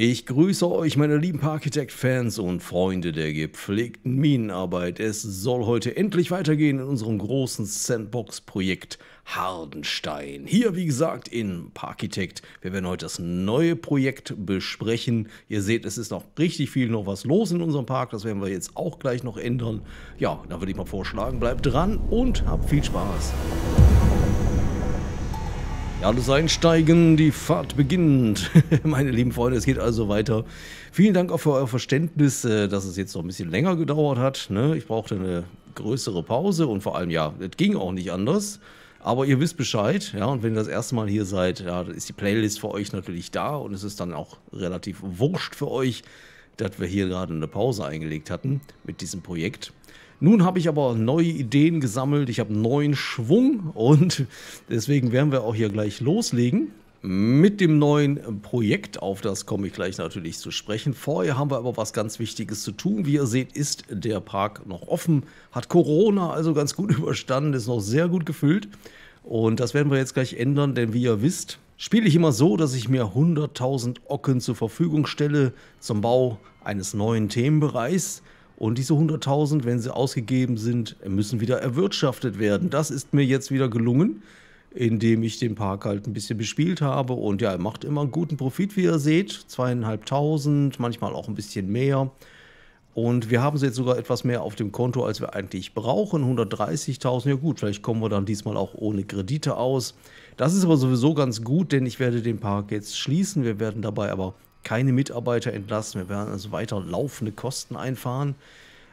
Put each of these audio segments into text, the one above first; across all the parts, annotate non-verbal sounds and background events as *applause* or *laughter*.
Ich grüße euch, meine lieben Parkitect-Fans und Freunde der gepflegten Minenarbeit. Es soll heute endlich weitergehen in unserem großen Sandbox-Projekt Hardenstein. Hier, wie gesagt, in Parkitect. Wir werden heute das neue Projekt besprechen. Ihr seht, es ist noch richtig viel noch was los in unserem Park. Das werden wir jetzt auch gleich noch ändern. Ja, da würde ich mal vorschlagen, bleibt dran und habt viel Spaß. Ja, alles einsteigen, die Fahrt beginnt. *laughs* Meine lieben Freunde, es geht also weiter. Vielen Dank auch für euer Verständnis, äh, dass es jetzt noch ein bisschen länger gedauert hat. Ne? Ich brauchte eine größere Pause und vor allem, ja, es ging auch nicht anders. Aber ihr wisst Bescheid, ja, und wenn ihr das erste Mal hier seid, ja, dann ist die Playlist für euch natürlich da und es ist dann auch relativ wurscht für euch, dass wir hier gerade eine Pause eingelegt hatten mit diesem Projekt. Nun habe ich aber neue Ideen gesammelt, ich habe neuen Schwung und deswegen werden wir auch hier gleich loslegen mit dem neuen Projekt, auf das komme ich gleich natürlich zu sprechen. Vorher haben wir aber was ganz Wichtiges zu tun. Wie ihr seht, ist der Park noch offen, hat Corona also ganz gut *laughs* überstanden, ist noch sehr gut gefüllt. Und das werden wir jetzt gleich ändern, denn wie ihr wisst, spiele ich immer so, dass ich mir 100.000 Ocken zur Verfügung stelle zum Bau eines neuen Themenbereichs. Und diese 100.000, wenn sie ausgegeben sind, müssen wieder erwirtschaftet werden. Das ist mir jetzt wieder gelungen, indem ich den Park halt ein bisschen bespielt habe. Und ja, er macht immer einen guten Profit, wie ihr seht. Zweieinhalbtausend, manchmal auch ein bisschen mehr. Und wir haben sie jetzt sogar etwas mehr auf dem Konto, als wir eigentlich brauchen. 130.000, ja gut, vielleicht kommen wir dann diesmal auch ohne Kredite aus. Das ist aber sowieso ganz gut, denn ich werde den Park jetzt schließen. Wir werden dabei aber keine Mitarbeiter entlassen. Wir werden also weiter laufende Kosten einfahren.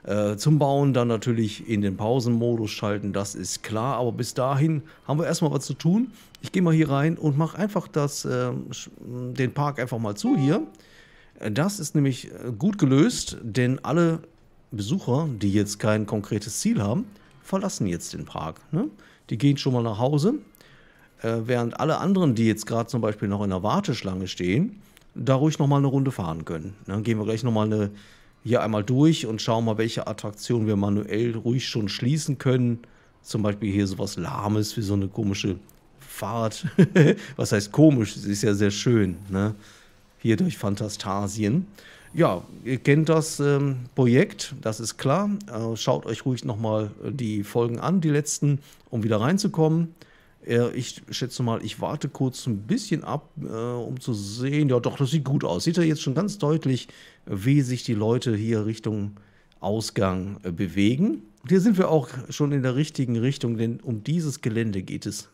Äh, zum Bauen dann natürlich in den Pausenmodus schalten, das ist klar. Aber bis dahin haben wir erstmal was zu tun. Ich gehe mal hier rein und mache einfach das, äh, den Park einfach mal zu hier. Äh, das ist nämlich äh, gut gelöst, denn alle Besucher, die jetzt kein konkretes Ziel haben, verlassen jetzt den Park. Ne? Die gehen schon mal nach Hause, äh, während alle anderen, die jetzt gerade zum Beispiel noch in der Warteschlange stehen, da ruhig nochmal eine Runde fahren können. Dann ne? gehen wir gleich nochmal eine, hier einmal durch und schauen mal, welche Attraktionen wir manuell ruhig schon schließen können. Zum Beispiel hier sowas Lahmes wie so eine komische Fahrt. *laughs* Was heißt komisch? Sie ist ja sehr schön. Ne? Hier durch Fantastasien. Ja, ihr kennt das ähm, Projekt, das ist klar. Äh, schaut euch ruhig nochmal die Folgen an, die letzten, um wieder reinzukommen. Äh, ich schätze mal, ich warte kurz ein bisschen ab, äh, um zu sehen. Ja, doch, das sieht gut aus. Sieht ja jetzt schon ganz deutlich, wie sich die Leute hier Richtung Ausgang äh, bewegen. Und hier sind wir auch schon in der richtigen Richtung, denn um dieses Gelände geht es.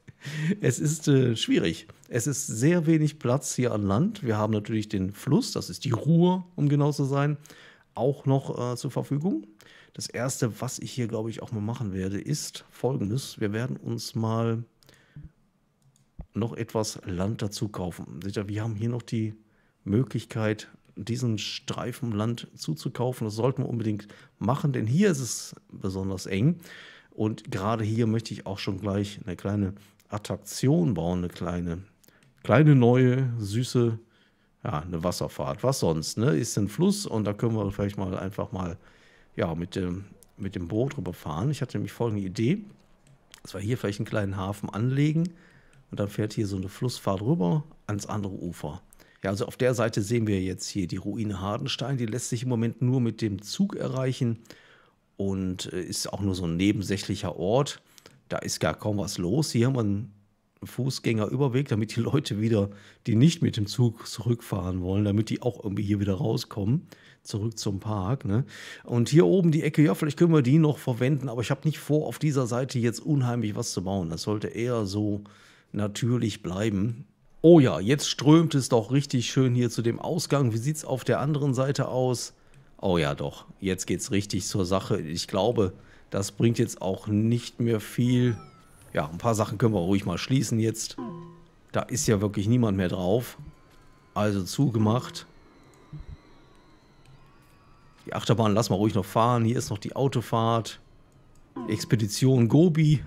*laughs* es ist äh, schwierig. Es ist sehr wenig Platz hier an Land. Wir haben natürlich den Fluss, das ist die Ruhr, um genau zu sein auch noch äh, zur Verfügung. Das erste, was ich hier, glaube ich, auch mal machen werde, ist folgendes. Wir werden uns mal noch etwas Land dazu kaufen. Seht ihr, wir haben hier noch die Möglichkeit, diesen Streifen Land zuzukaufen. Das sollten wir unbedingt machen, denn hier ist es besonders eng. Und gerade hier möchte ich auch schon gleich eine kleine Attraktion bauen, eine kleine, kleine neue, süße ja, eine Wasserfahrt. Was sonst, ne? Ist ein Fluss und da können wir vielleicht mal einfach mal, ja, mit dem, mit dem Boot rüberfahren. Ich hatte nämlich folgende Idee, dass wir hier vielleicht einen kleinen Hafen anlegen und dann fährt hier so eine Flussfahrt rüber ans andere Ufer. Ja, also auf der Seite sehen wir jetzt hier die Ruine Hardenstein. Die lässt sich im Moment nur mit dem Zug erreichen und äh, ist auch nur so ein nebensächlicher Ort. Da ist gar kaum was los. Hier haben wir einen Fußgängerüberweg, damit die Leute wieder, die nicht mit dem Zug zurückfahren wollen, damit die auch irgendwie hier wieder rauskommen, zurück zum Park. Ne? Und hier oben die Ecke, ja, vielleicht können wir die noch verwenden, aber ich habe nicht vor, auf dieser Seite jetzt unheimlich was zu bauen. Das sollte eher so natürlich bleiben. Oh ja, jetzt strömt es doch richtig schön hier zu dem Ausgang. Wie sieht es auf der anderen Seite aus? Oh ja, doch, jetzt geht es richtig zur Sache. Ich glaube, das bringt jetzt auch nicht mehr viel... Ja, ein paar Sachen können wir ruhig mal schließen jetzt. Da ist ja wirklich niemand mehr drauf. Also zugemacht. Die Achterbahn lassen wir ruhig noch fahren. Hier ist noch die Autofahrt. Expedition Gobi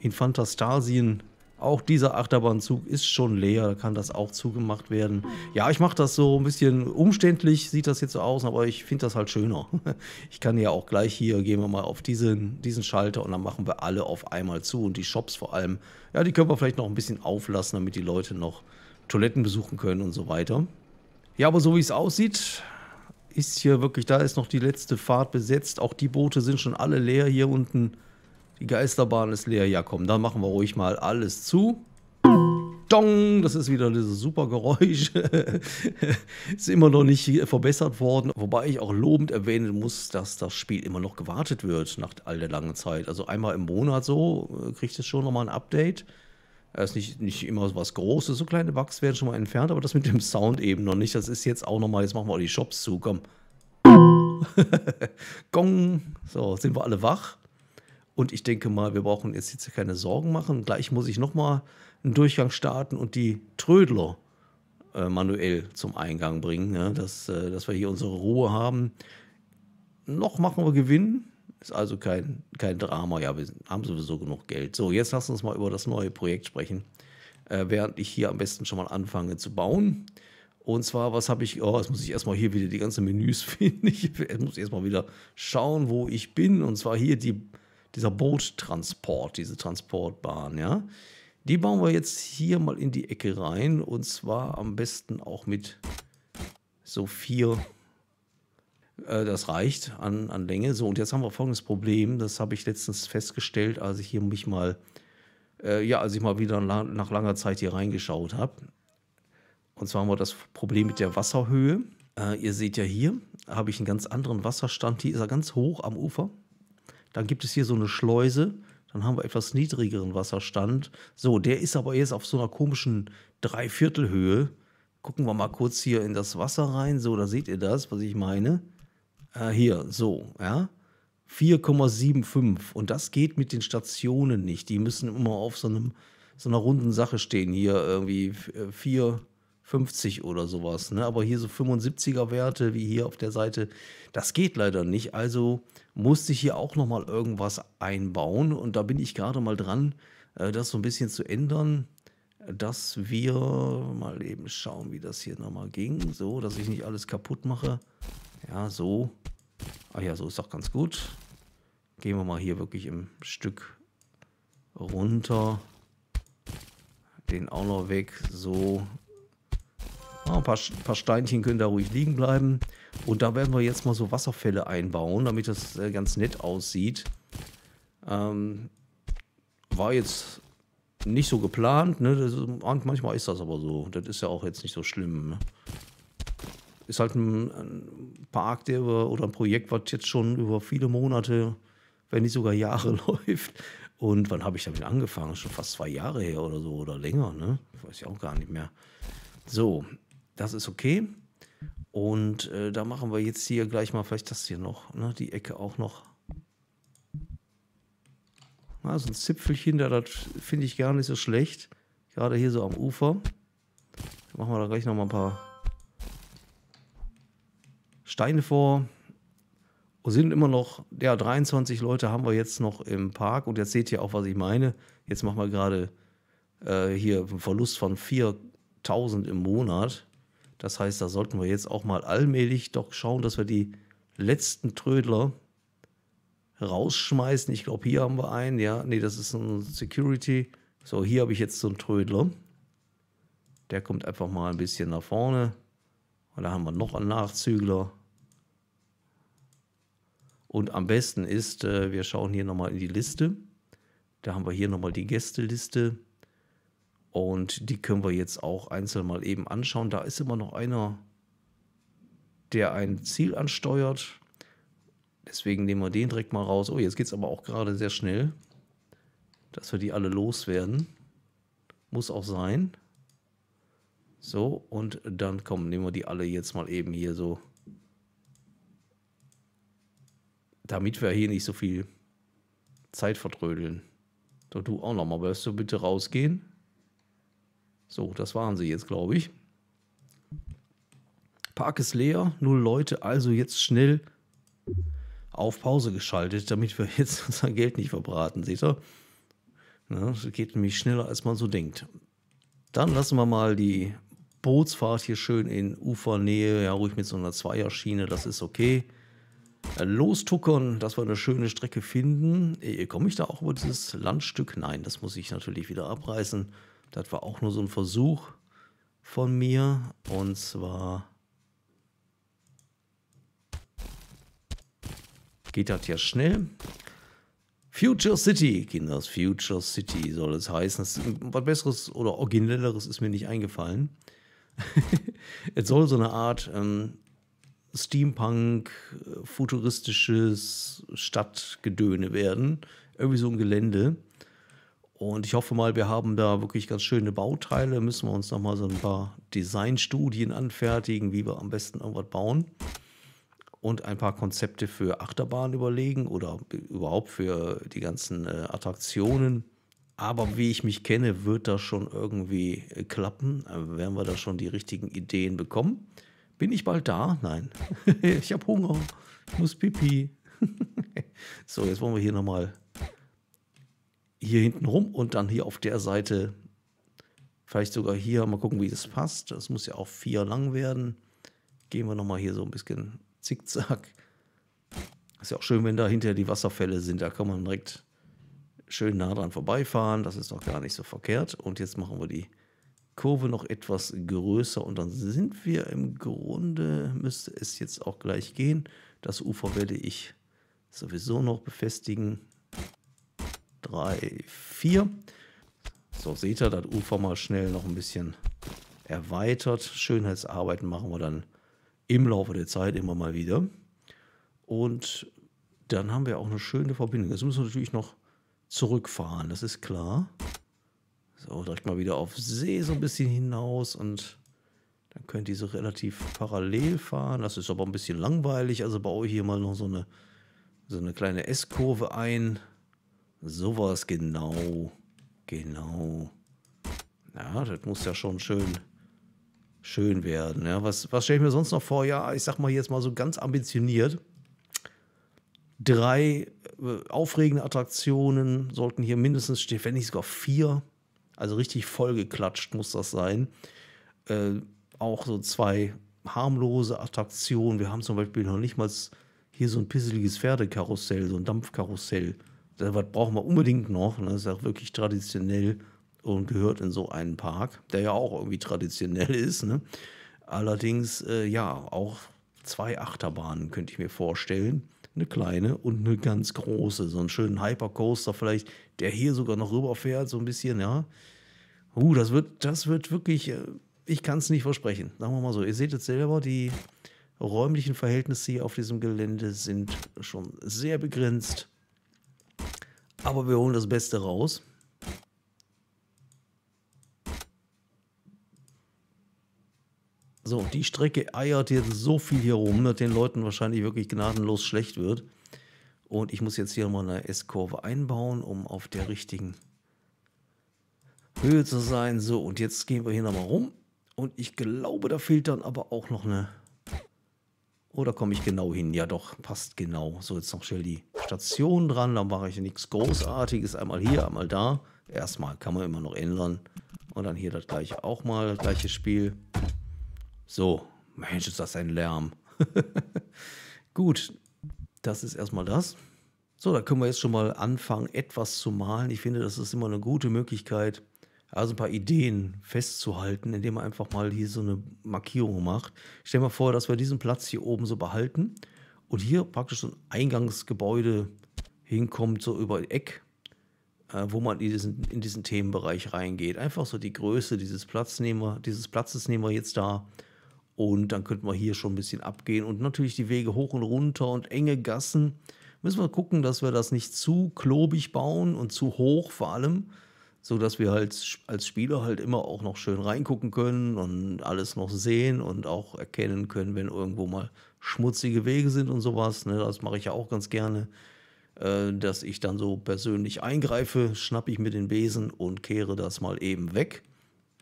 in Fantastasien. Auch dieser Achterbahnzug ist schon leer, da kann das auch zugemacht werden. Ja, ich mache das so ein bisschen umständlich, sieht das jetzt so aus, aber ich finde das halt schöner. *laughs* Ich kann ja auch gleich hier, gehen wir mal auf diesen, diesen Schalter und dann machen wir alle auf einmal zu. Und die Shops vor allem, ja, die können wir vielleicht noch ein bisschen auflassen, damit die Leute noch Toiletten besuchen können und so weiter. Ja, aber so wie es aussieht, ist hier wirklich, da ist noch die letzte Fahrt besetzt. Auch die Boote sind schon alle leer hier unten. Die Geisterbahn ist leer. Ja, komm, dann machen wir ruhig mal alles zu. Dong, das ist wieder dieses super Geräusch. *laughs* ist immer noch nicht verbessert worden. Wobei ich auch lobend erwähnen muss, dass das Spiel immer noch gewartet wird nach all der langen Zeit. Also einmal im Monat so äh, kriegt es schon nochmal ein Update. Es ist nicht, nicht immer was Großes, so kleine Bugs werden schon mal entfernt, aber das mit dem Sound eben noch nicht. Das ist jetzt auch nochmal, jetzt machen wir auch die Shops zu, komm. *laughs* Gong, so, sind wir alle wach. Und ich denke mal, wir brauchen jetzt, jetzt keine Sorgen machen. Gleich muss ich nochmal einen Durchgang starten und die Trödler äh, manuell zum Eingang bringen, ne? dass, äh, dass wir hier unsere Ruhe haben. Noch machen wir Gewinn, ist also kein, kein Drama. Ja, wir haben sowieso genug Geld. So, jetzt lass uns mal über das neue Projekt sprechen, äh, während ich hier am besten schon mal anfange zu bauen. Und zwar, was habe ich, oh, jetzt muss ich erstmal hier wieder die ganzen Menüs *laughs* finden. Ich muss erstmal wieder schauen, wo ich bin. Und zwar hier die dieser Boottransport, diese Transportbahn, ja, die bauen wir jetzt hier mal in die Ecke rein und zwar am besten auch mit so vier, äh, das reicht an, an Länge. So, und jetzt haben wir folgendes Problem, das habe ich letztens festgestellt, als ich hier mich mal, äh, ja, als ich mal wieder nach langer Zeit hier reingeschaut habe. Und zwar haben wir das Problem mit der Wasserhöhe. Äh, ihr seht ja hier, habe ich einen ganz anderen Wasserstand. Hier ist er ganz hoch am Ufer. Dann gibt es hier so eine Schleuse. Dann haben wir etwas niedrigeren Wasserstand. So, der ist aber jetzt auf so einer komischen Dreiviertelhöhe. Gucken wir mal kurz hier in das Wasser rein. So, da seht ihr das, was ich meine. Äh, hier, so, ja. 4,75. Und das geht mit den Stationen nicht. Die müssen immer auf so, einem, so einer runden Sache stehen. Hier irgendwie 4, äh, 50 oder sowas. Ne? Aber hier so 75er Werte wie hier auf der Seite, das geht leider nicht. Also musste ich hier auch nochmal irgendwas einbauen. Und da bin ich gerade mal dran, äh, das so ein bisschen zu ändern, dass wir mal eben schauen, wie das hier nochmal ging. So, dass ich nicht alles kaputt mache. Ja, so. Ah ja, so ist doch ganz gut. Gehen wir mal hier wirklich im Stück runter. Den auch noch weg. So, ja, ein paar, paar, Steinchen können da ruhig liegen bleiben. Und da werden wir jetzt mal so Wasserfälle einbauen, damit das äh, ganz nett aussieht. Ähm, war jetzt nicht so geplant. Ne? Ist, manchmal ist das aber so. Das ist ja auch jetzt nicht so schlimm. Ne? Ist halt ein, ein Park, der über, oder ein Projekt, was jetzt schon über viele Monate, wenn nicht sogar Jahre *laughs* läuft. Und wann habe ich damit angefangen? Schon fast zwei Jahre her oder so oder länger. Ne? Weiß ich auch gar nicht mehr. So, das ist okay. Und äh, da machen wir jetzt hier gleich mal vielleicht das hier noch, ne? die Ecke auch noch. Na, so ein Zipfelchen, da, das finde ich gar nicht so schlecht. Gerade hier so am Ufer. Da machen wir da gleich noch mal ein paar Steine vor. Wo sind immer noch, ja, 23 Leute haben wir jetzt noch im Park. Und jetzt seht ihr auch, was ich meine. Jetzt machen wir gerade äh, hier einen Verlust von 4000 im Monat. Das heißt, da sollten wir jetzt auch mal allmählich doch schauen, dass wir die letzten Trödler rausschmeißen. Ich glaube, hier haben wir einen. Ja, nee, das ist ein Security. So, hier habe ich jetzt so einen Trödler. Der kommt einfach mal ein bisschen nach vorne. Und da haben wir noch einen Nachzügler. Und am besten ist, äh, wir schauen hier nochmal in die Liste. Da haben wir hier nochmal die Gästeliste. Und die können wir jetzt auch einzeln mal eben anschauen. Da ist immer noch einer, der ein Ziel ansteuert. Deswegen nehmen wir den direkt mal raus. Oh, jetzt geht es aber auch gerade sehr schnell, dass wir die alle loswerden. Muss auch sein. So, und dann kommen, nehmen wir die alle jetzt mal eben hier so. Damit wir hier nicht so viel Zeit vertrödeln. So, du auch nochmal. Wirst du bitte rausgehen? So, das waren sie jetzt, glaube ich. Park ist leer, null Leute, also jetzt schnell auf Pause geschaltet, damit wir jetzt *laughs* unser Geld nicht verbraten, seht ihr? Na, ne, das geht nämlich schneller, als man so denkt. Dann lassen wir mal die Bootsfahrt hier schön in Ufernähe, ja ruhig mit so einer Zweierschiene, das ist okay. Äh, lostuckern, dass wir eine schöne Strecke finden. Äh, komme ich da auch über dieses Landstück? Nein, das muss ich natürlich wieder abreißen. Das war auch nur so ein Versuch von mir. Und zwar geht das ja schnell. Future City, Kinders, Future City soll es heißen. Das, was Besseres oder Originelleres ist mir nicht eingefallen. *laughs* es soll so eine Art ähm, Steampunk, äh, futuristisches Stadtgedöne werden. Irgendwie so ein Gelände. Und ich hoffe mal, wir haben da wirklich ganz schöne Bauteile. Müssen wir uns nochmal so ein paar Designstudien anfertigen, wie wir am besten irgendwas bauen. Und ein paar Konzepte für Achterbahnen überlegen oder überhaupt für die ganzen äh, Attraktionen. Aber wie ich mich kenne, wird das schon irgendwie äh, klappen. Äh, werden wir da schon die richtigen Ideen bekommen? Bin ich bald da? Nein. *laughs* ich habe Hunger. Ich muss pipi. *laughs* so, jetzt wollen wir hier nochmal hier hinten rum und dann hier auf der Seite. Vielleicht sogar hier, mal gucken, wie das passt. Das muss ja auch vier lang werden. Gehen wir nochmal hier so ein bisschen zickzack. Ist ja auch schön, wenn da hinterher die Wasserfälle sind. Da kann man direkt schön nah dran vorbeifahren. Das ist noch gar nicht so verkehrt. Und jetzt machen wir die Kurve noch etwas größer und dann sind wir im Grunde, müsste es jetzt auch gleich gehen. Das Ufer werde ich sowieso noch befestigen drei, vier. So, seht ihr, das Ufer mal schnell noch ein bisschen erweitert. Schönheitsarbeiten machen wir dann im Laufe der Zeit immer mal wieder. Und dann haben wir auch eine schöne Verbindung. Jetzt müssen wir natürlich noch zurückfahren, das ist klar. So, direkt mal wieder auf See so ein bisschen hinaus und dann könnt ihr so relativ parallel fahren. Das ist aber ein bisschen langweilig, also baue ich hier mal noch so eine, so eine kleine S-Kurve ein. Sowas genau. Genau. Ja, das muss ja schon schön, schön werden. Ja, was was stelle ich mir sonst noch vor? Ja, ich sag mal jetzt mal so ganz ambitioniert. Drei äh, aufregende Attraktionen sollten hier mindestens stehen, wenn nicht sogar vier. Also richtig vollgeklatscht muss das sein. Äh, auch so zwei harmlose Attraktionen. Wir haben zum Beispiel noch nicht mal hier so ein pisseliges Pferdekarussell, so ein Dampfkarussell was brauchen wir unbedingt noch. Das ne? ist auch wirklich traditionell und gehört in so einen Park, der ja auch irgendwie traditionell ist. Ne? Allerdings, äh, ja, auch zwei Achterbahnen könnte ich mir vorstellen. Eine kleine und eine ganz große. So einen schönen Hypercoaster vielleicht, der hier sogar noch rüberfährt, so ein bisschen, ja. Uh, das wird, das wird wirklich, äh, ich kann es nicht versprechen. Sagen wir mal so, ihr seht jetzt selber, die räumlichen Verhältnisse hier auf diesem Gelände sind schon sehr begrenzt. Aber wir holen das Beste raus. So, die Strecke eiert jetzt so viel hier rum, dass den Leuten wahrscheinlich wirklich gnadenlos schlecht wird. Und ich muss jetzt hier mal eine S-Kurve einbauen, um auf der richtigen Höhe zu sein. So, und jetzt gehen wir hier nochmal rum. Und ich glaube, da fehlt dann aber auch noch eine... Oder oh, komme ich genau hin? Ja doch, passt genau. So, jetzt noch schnell die Station dran, dann mache ich nichts Großartiges, einmal hier, einmal da. Erstmal kann man immer noch ändern. Und dann hier das gleiche auch mal, das gleiche Spiel. So, Mensch, ist das ein Lärm. *laughs* Gut, das ist erstmal das. So, da können wir jetzt schon mal anfangen, etwas zu malen. Ich finde, das ist immer eine gute Möglichkeit, also ein paar Ideen festzuhalten, indem man einfach mal hier so eine Markierung macht. Ich stelle mir vor, dass wir diesen Platz hier oben so behalten und hier praktisch so ein Eingangsgebäude hinkommt, so über ein Eck, äh, wo man in diesen, in diesen Themenbereich reingeht. Einfach so die Größe dieses, Platznehmer, dieses Platzes nehmen wir jetzt da. Und dann könnten wir hier schon ein bisschen abgehen. Und natürlich die Wege hoch und runter und enge Gassen. Müssen wir gucken, dass wir das nicht zu klobig bauen und zu hoch vor allem, sodass wir halt als Spieler halt immer auch noch schön reingucken können und alles noch sehen und auch erkennen können, wenn irgendwo mal schmutzige Wege sind und sowas. Ne? Das mache ich ja auch ganz gerne. Äh, dass ich dann so persönlich eingreife, schnappe ich mir den Besen und kehre das mal eben weg.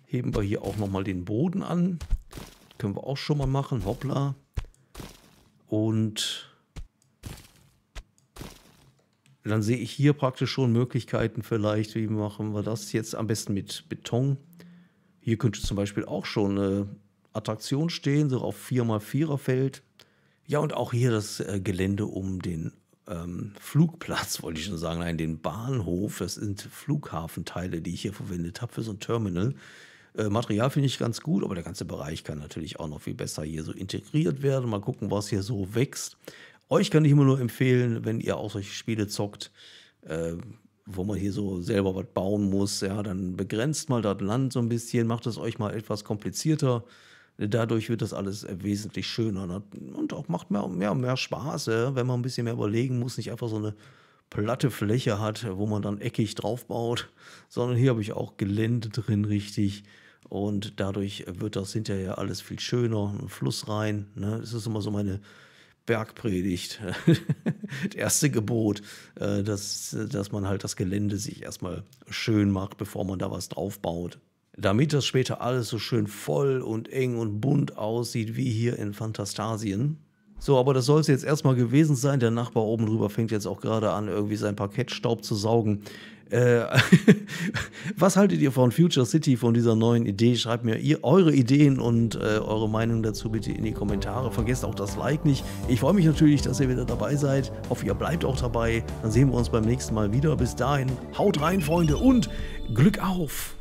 Heben wir hier auch nochmal den Boden an. Können wir auch schon mal machen. Hoppla. Und dann sehe ich hier praktisch schon Möglichkeiten vielleicht, wie machen wir das jetzt am besten mit Beton. Hier könnte zum Beispiel auch schon eine Attraktion stehen, so auf 4x4er Feld. Ja, und auch hier das äh, Gelände um den ähm, Flugplatz, *laughs* wollte ich schon sagen, nein, den Bahnhof. Das sind Flughafenteile, die ich hier verwendet habe für so ein Terminal. Äh, Material finde ich ganz gut, aber der ganze Bereich kann natürlich auch noch viel besser hier so integriert werden. Mal gucken, was hier so wächst. Euch kann ich immer nur empfehlen, wenn ihr auch solche Spiele zockt, äh, wo man hier so selber was bauen muss, ja, dann begrenzt mal das Land so ein bisschen, macht es euch mal etwas komplizierter. Dadurch wird das alles äh, wesentlich schöner ne? und auch macht mehr, mehr, mehr Spaß, wenn man ein bisschen mehr überlegen muss, nicht einfach so eine platte Fläche hat, wo man dann eckig draufbaut, sondern hier habe ich auch Gelände drin richtig und dadurch wird das hinterher alles viel schöner, ein Fluss rein. Ne? Das ist immer so meine Bergpredigt, *laughs* das erste Gebot, äh, dass, dass man halt das Gelände sich erstmal schön macht, bevor man da was draufbaut damit das später alles so schön voll und eng und bunt aussieht wie hier in Fantastasien. So, aber das soll es jetzt erstmal gewesen sein. Der Nachbar oben drüber fängt jetzt auch gerade an, irgendwie sein Parkettstaub zu saugen. Äh, *laughs* was haltet ihr von Future City, von dieser neuen Idee? Schreibt mir ihr, eure Ideen und äh, eure Meinung dazu bitte in die Kommentare. Vergesst auch das Like nicht. Ich freue mich natürlich, dass ihr wieder dabei seid. Hoffe, ihr bleibt auch dabei. Dann sehen wir uns beim nächsten Mal wieder. Bis dahin, haut rein, Freunde, und Glück auf!